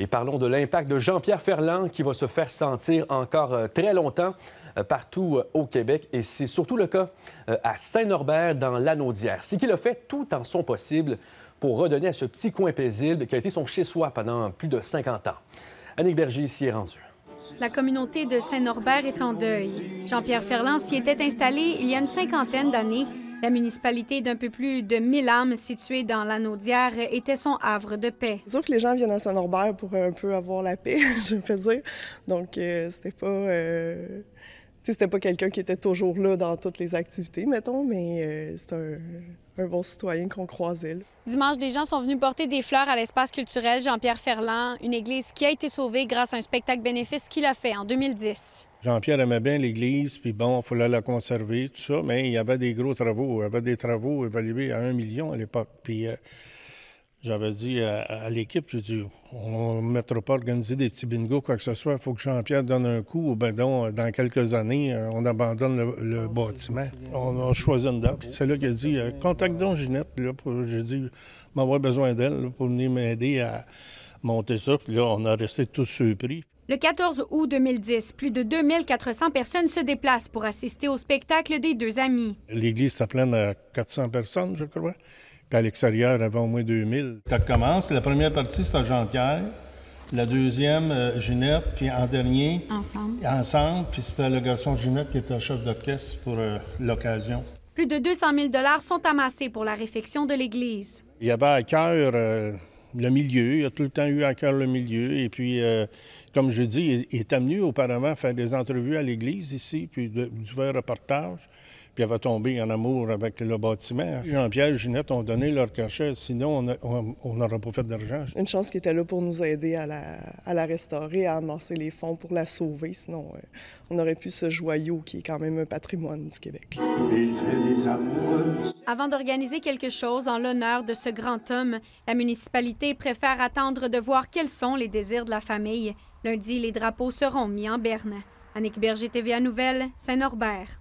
Et parlons de l'impact de Jean-Pierre Ferland qui va se faire sentir encore euh, très longtemps euh, partout euh, au Québec et c'est surtout le cas à Saint-Norbert dans l'Anaudière. C'est qu'il a fait tout en son possible pour redonner à ce petit coin paisible qui a été son chez-soi pendant plus de 50 ans. Annick Berger s'y est rendue. La communauté de Saint-Norbert est en deuil. Jean-Pierre Ferland s'y était installé il y a une cinquantaine d'années la municipalité d'un peu plus de 1000 âmes située dans l'anneau était son havre de paix. C'est sûr que les gens viennent à Saint-Norbert pour euh, un peu avoir la paix, je veux dire. Donc, euh, c'était pas. Euh, c'était pas quelqu'un qui était toujours là dans toutes les activités, mettons, mais euh, c'est un, bon citoyen qu'on croisait. Dimanche, des gens sont venus porter des fleurs à l'espace culturel Jean-Pierre Ferland, une église qui a été sauvée grâce à un spectacle bénéfice qu'il a fait en 2010. Jean-Pierre aimait bien l'église, puis bon, il fallait la conserver, tout ça, mais il y avait des gros travaux. Il y avait des travaux évalués à un million à l'époque. Puis. Euh, j'avais dit à, l'équipe, j'ai dit, on ne mettra pas organiser des petits bingos, quoi que ce soit. Il faut que Jean-Pierre donne un coup. ben euh, dans quelques années, euh, on abandonne le, ah, bâtiment. On a choisi une date. C'est là qu'il a dit, euh, contacte donc Ginette. J'ai dit, m'avoir besoin d'elle pour venir m'aider à monté ça. là, on a resté tous surpris. Le 14 août 2010, plus de 2400 personnes se déplacent pour assister au spectacle des deux amis. L'église était pleine à 400 personnes, je crois. Puis à l'extérieur, il y avait au moins 2000. Ça commence. La première partie, c'était Jean-Pierre. La deuxième, euh, Ginette. Puis en dernier. Ensemble. Ensemble. Puis c'était le garçon Ginette qui était chef d'orchestre pour euh, l'occasion. Plus de 200 000 sont amassés pour la réfection de l'église. Il y avait à cœur. Euh, le milieu. Il a tout le temps eu à cœur le milieu. Et puis, euh, comme je dis, il, est amené auparavant faire des entrevues à l'église ici, puis de, vrai reportage. Puis il va tomber en amour avec le bâtiment. Jean-Pierre et Ginette ont donné leur cachet, sinon on n'aurait pas fait d'argent. Une chance qui était là pour nous aider à la, restaurer, à amasser les fonds pour la sauver, sinon euh, on aurait pu ce joyau qui est quand même un patrimoine du Québec. amours. Avant d'organiser quelque chose en l'honneur de ce grand homme, la municipalité préfère attendre de voir quels sont les désirs de la famille. Lundi, les drapeaux seront mis en berne. Annick Berger, TVA Nouvelle, Saint-Norbert.